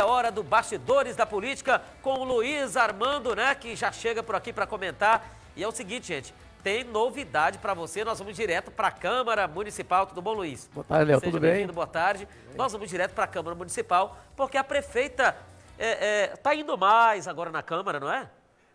É hora do Bastidores da Política com o Luiz Armando, né? Que já chega por aqui para comentar. E é o seguinte, gente. Tem novidade para você. Nós vamos direto para a Câmara Municipal. Tudo bom, Luiz? Boa tarde, Léo. Tudo bem? Boa tarde. Nós vamos direto para a Câmara Municipal, porque a prefeita está é, é, tá indo mais agora na Câmara, não é?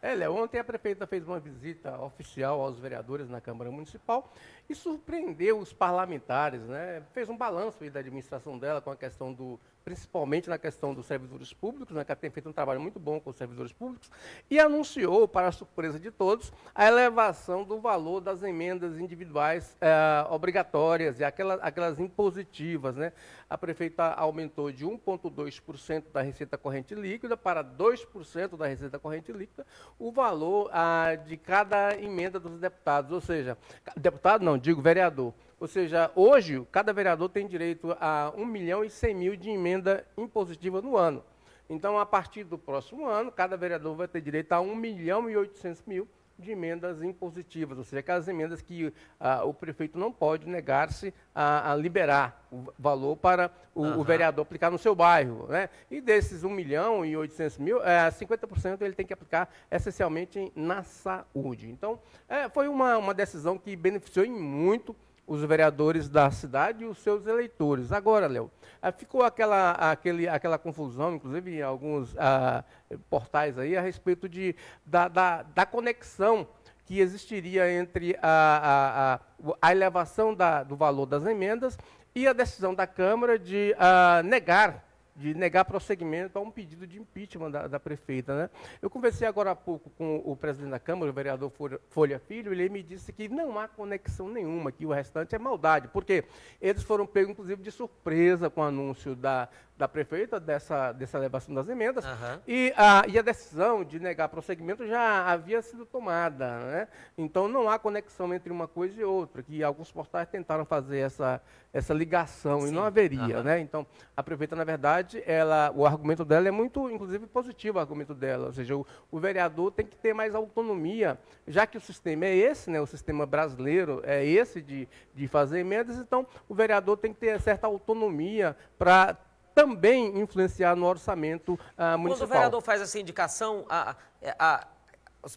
É, Léo, ontem a prefeita fez uma visita oficial aos vereadores na Câmara Municipal e surpreendeu os parlamentares, né? Fez um balanço da administração dela com a questão do principalmente na questão dos servidores públicos, né, que tem feito um trabalho muito bom com os servidores públicos, e anunciou, para a surpresa de todos, a elevação do valor das emendas individuais eh, obrigatórias e aquelas, aquelas impositivas. Né? A prefeita aumentou de 1,2% da receita corrente líquida para 2% da receita corrente líquida o valor ah, de cada emenda dos deputados, ou seja, deputado não, digo vereador. Ou seja, hoje, cada vereador tem direito a 1 milhão e 100 mil de emenda impositiva no ano. Então, a partir do próximo ano, cada vereador vai ter direito a 1 milhão e 800 mil de emendas impositivas, ou seja, aquelas emendas que ah, o prefeito não pode negar-se a, a, liberar o valor para o, uhum. o, vereador aplicar no seu bairro. Né? E desses 1 milhão e 800 mil, é, eh, 50% ele tem que aplicar essencialmente na saúde. Então, eh, foi uma, uma decisão que beneficiou em muito os vereadores da cidade e os seus eleitores. Agora, Léo, ah, ficou aquela, aquele, aquela confusão, inclusive em alguns ah, portais aí, a respeito de, da, da, da conexão que existiria entre a, a, a, a elevação da, do valor das emendas e a decisão da Câmara de ah, negar de negar prosseguimento a um pedido de impeachment da, da, prefeita. Né? Eu conversei agora há pouco com o presidente da Câmara, o vereador Folha Filho, e ele me disse que não há conexão nenhuma, que o restante é maldade, porque eles foram pegos, inclusive, de surpresa com o anúncio da da prefeita dessa, dessa elevação das emendas uhum. e, a, e a decisão de negar prosseguimento já havia sido tomada. Né? Então não há conexão entre uma coisa e outra, que alguns portais tentaram fazer essa, essa ligação Sim. e não haveria. Uhum. Né? Então a prefeita, na verdade, ela, o argumento dela é muito, inclusive, positivo o argumento dela. Ou seja, o, o vereador tem que ter mais autonomia, já que o sistema é esse, né? o sistema brasileiro é esse de, de fazer emendas, então o vereador tem que ter certa autonomia para também influenciar no orçamento ah, municipal. Quando o vereador faz essa indicação, a, a,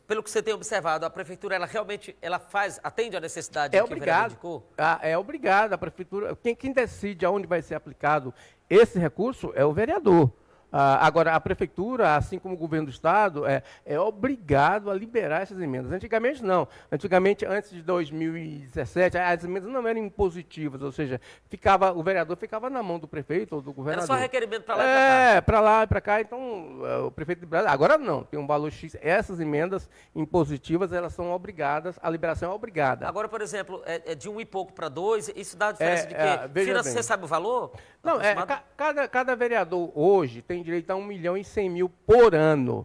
pelo que você tem observado, a prefeitura ela realmente ela faz atende à necessidade é obrigado, ah, É obrigado a prefeitura. Quem, quem decide aonde vai ser aplicado esse recurso é o vereador. Ah, agora, a prefeitura, assim como o governo do estado, é, é obrigado a liberar essas emendas. Antigamente, não. Antigamente, antes de 2017, as emendas não eram impositivas, ou seja, ficava, o vereador ficava na mão do prefeito ou do governador. Era só requerimento para lá e para cá. É, para lá e para cá. Então, é, o prefeito de Brasília. Agora não, tem um valor X. Essas emendas impositivas, elas são obrigadas, a liberação é obrigada. Agora, por exemplo, é, é de um e pouco para dois, isso dá a diferença é, de quê? É, você sabe o valor? Não, é, ca cada, cada vereador hoje tem tem direito a 1 milhão e 100 mil por ano.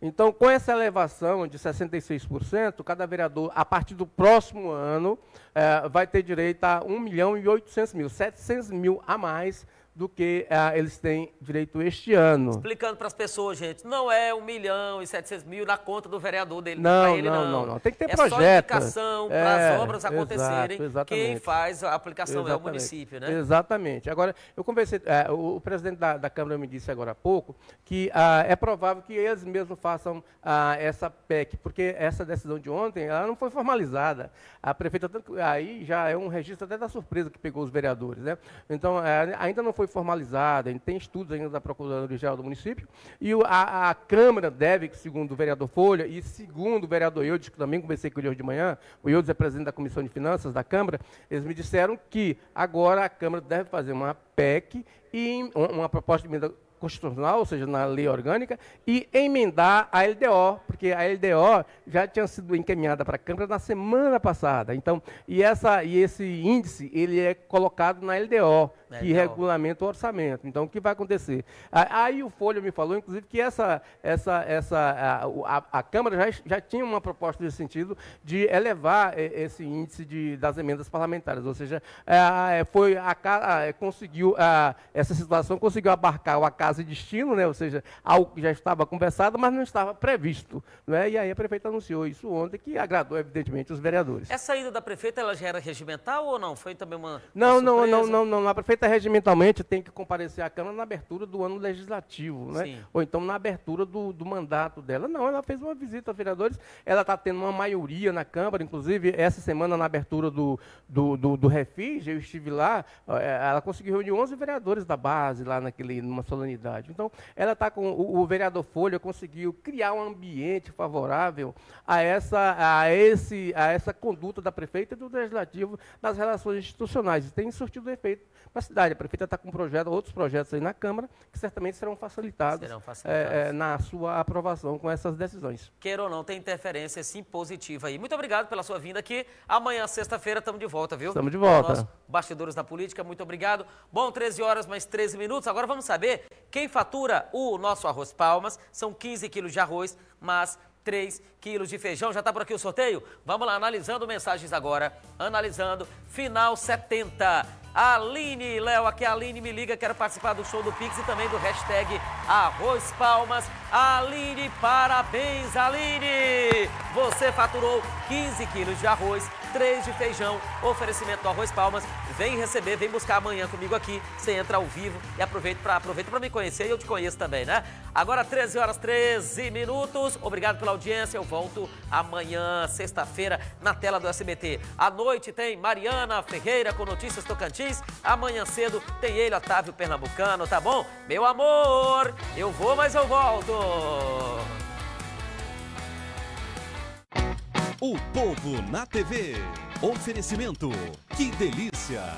Então, com essa elevação de 66%, cada vereador, a partir do próximo ano, eh, vai ter direito a 1 milhão e 800 mil, 700 mil a mais do que ah, eles têm direito este ano. Explicando para as pessoas, gente, não é 1 milhão e 700 mil na conta do vereador dele. Não, é ele, não, não, não, não, Tem que ter é projeto. É só indicação é, para as obras acontecerem. Exato, quem faz a aplicação exatamente. é o município, né? Exatamente. Agora, eu conversei, é, o, o, presidente da, da, Câmara me disse agora há pouco que ah, é provável que eles mesmos façam ah, essa PEC, porque essa decisão de ontem, ela não foi formalizada. A prefeita, aí já é um registro até da surpresa que pegou os vereadores, né? Então, é, ainda não foi foi formalizada, tem estudos ainda da Procuradoria-Geral do município, e a, a, Câmara deve, segundo o vereador Folha, e segundo o vereador Eudes, que também conversei com ele hoje de manhã, o Eudes é presidente da Comissão de Finanças da Câmara, eles me disseram que agora a Câmara deve fazer uma PEC e uma proposta de emenda constitucional, ou seja, na lei orgânica, e emendar a LDO, porque a LDO já tinha sido encaminhada para a Câmara na semana passada. Então, e, essa, e esse índice, ele é colocado na LDO, na que LDO. regulamenta o orçamento. Então, o que vai acontecer? Aí o Folha me falou, inclusive, que essa, essa, essa, a, a, a Câmara já, já tinha uma proposta nesse sentido de elevar é, esse índice de, das emendas parlamentares, ou seja, é, é, foi a, a, conseguiu, a, essa situação conseguiu abarcar o acaso caso e destino, né? ou seja, algo que já estava conversado, mas não estava previsto. Né? E aí a prefeita anunciou isso ontem, que agradou, evidentemente, os vereadores. Essa ida da prefeita, ela já era regimental ou não? Foi também uma. Não, uma não, não, não, não. A prefeita regimentalmente tem que comparecer à Câmara na abertura do ano legislativo, né? Sim. ou então na abertura do, do mandato dela. Não, ela fez uma visita aos vereadores, ela está tendo uma maioria na Câmara, inclusive essa semana na abertura do, do, do, do Refis, eu estive lá, eh, ela conseguiu reunir 11 vereadores da base lá naquele, numa solenidade comunidade. Então, ela está com o, o, vereador Folha conseguiu criar um ambiente favorável a essa, a esse, a essa conduta da prefeita e do legislativo nas relações institucionais. E tem surtido efeito para a cidade. A prefeita está com um projeto, outros projetos aí na Câmara que certamente serão facilitados, serão é, facilitados. É, é, na sua aprovação com essas decisões. Queira ou não, tem interferência sim positiva aí. Muito obrigado pela sua vinda aqui. Amanhã, sexta-feira, estamos de volta, viu? Estamos de volta. Bastidores da Política, muito obrigado. Bom, 13 horas mais 13 minutos. Agora vamos saber quem fatura o nosso arroz palmas são 15 quilos de arroz, mas 3 quilos de feijão. Já está por aqui o sorteio? Vamos lá, analisando mensagens agora. Analisando, final 70. Aline, Léo, aqui é a Aline me liga, quero participar do show do Pix e também do hashtag Arroz Palmas. Aline, parabéns, Aline! Você faturou 15 quilos de arroz, três de feijão, oferecimento do Arroz Palmas. Vem receber, vem buscar amanhã comigo aqui. Você entra ao vivo e aproveita para aproveita pra me conhecer e eu te conheço também, né? Agora 13 horas 13 minutos. Obrigado pela audiência. Eu volto amanhã, sexta-feira, na tela do SBT. À noite tem Mariana Ferreira com notícias Tocantins. Amanhã cedo tem ele, Otávio Pernambucano, tá bom? Meu amor, eu vou, mas eu volto. O Povo na TV. Oferecimento. Que delícia!